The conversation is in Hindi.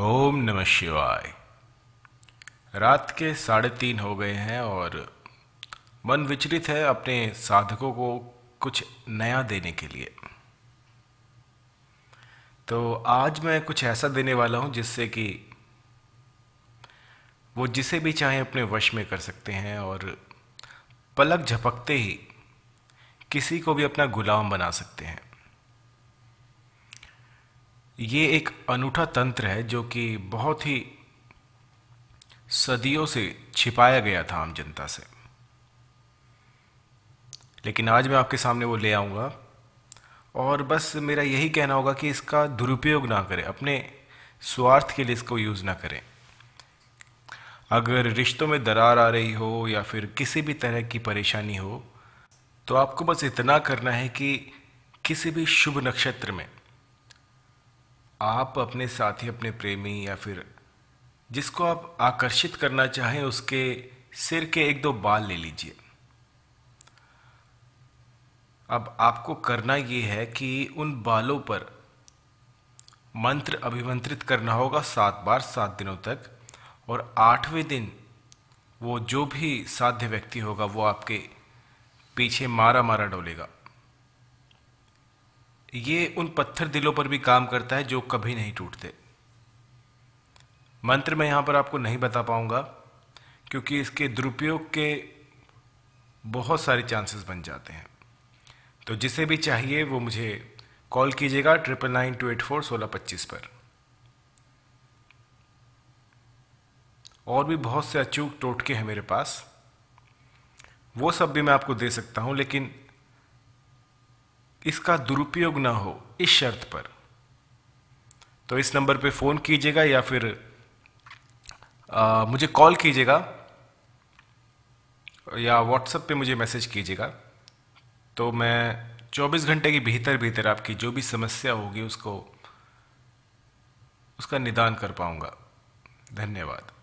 ओम नमः शिवाय रात के साढ़े तीन हो गए हैं और मन विचलित है अपने साधकों को कुछ नया देने के लिए तो आज मैं कुछ ऐसा देने वाला हूं जिससे कि वो जिसे भी चाहें अपने वश में कर सकते हैं और पलक झपकते ही किसी को भी अपना गुलाम बना सकते हैं ये एक अनूठा तंत्र है जो कि बहुत ही सदियों से छिपाया गया था आम जनता से लेकिन आज मैं आपके सामने वो ले आऊँगा और बस मेरा यही कहना होगा कि इसका दुरुपयोग ना करें अपने स्वार्थ के लिए इसको यूज़ ना करें अगर रिश्तों में दरार आ रही हो या फिर किसी भी तरह की परेशानी हो तो आपको बस इतना करना है कि किसी भी शुभ नक्षत्र में आप अपने साथी अपने प्रेमी या फिर जिसको आप आकर्षित करना चाहें उसके सिर के एक दो बाल ले लीजिए अब आपको करना ये है कि उन बालों पर मंत्र अभिमंत्रित करना होगा सात बार सात दिनों तक और आठवें दिन वो जो भी साध्य व्यक्ति होगा वो आपके पीछे मारा मारा डोलेगा ये उन पत्थर दिलों पर भी काम करता है जो कभी नहीं टूटते मंत्र मैं यहाँ पर आपको नहीं बता पाऊँगा क्योंकि इसके दुरुपयोग के बहुत सारे चांसेस बन जाते हैं तो जिसे भी चाहिए वो मुझे कॉल कीजिएगा triple nine two eight four सोलह पच्चीस पर और भी बहुत से अचूक टोटके हैं मेरे पास वो सब भी मैं आपको दे सकता हूँ लेकिन इसका दुरुपयोग ना हो इस शर्त पर तो इस नंबर पे फ़ोन कीजिएगा या फिर आ, मुझे कॉल कीजिएगा या व्हाट्सएप पे मुझे मैसेज कीजिएगा तो मैं 24 घंटे के भीतर भीतर आपकी जो भी समस्या होगी उसको उसका निदान कर पाऊँगा धन्यवाद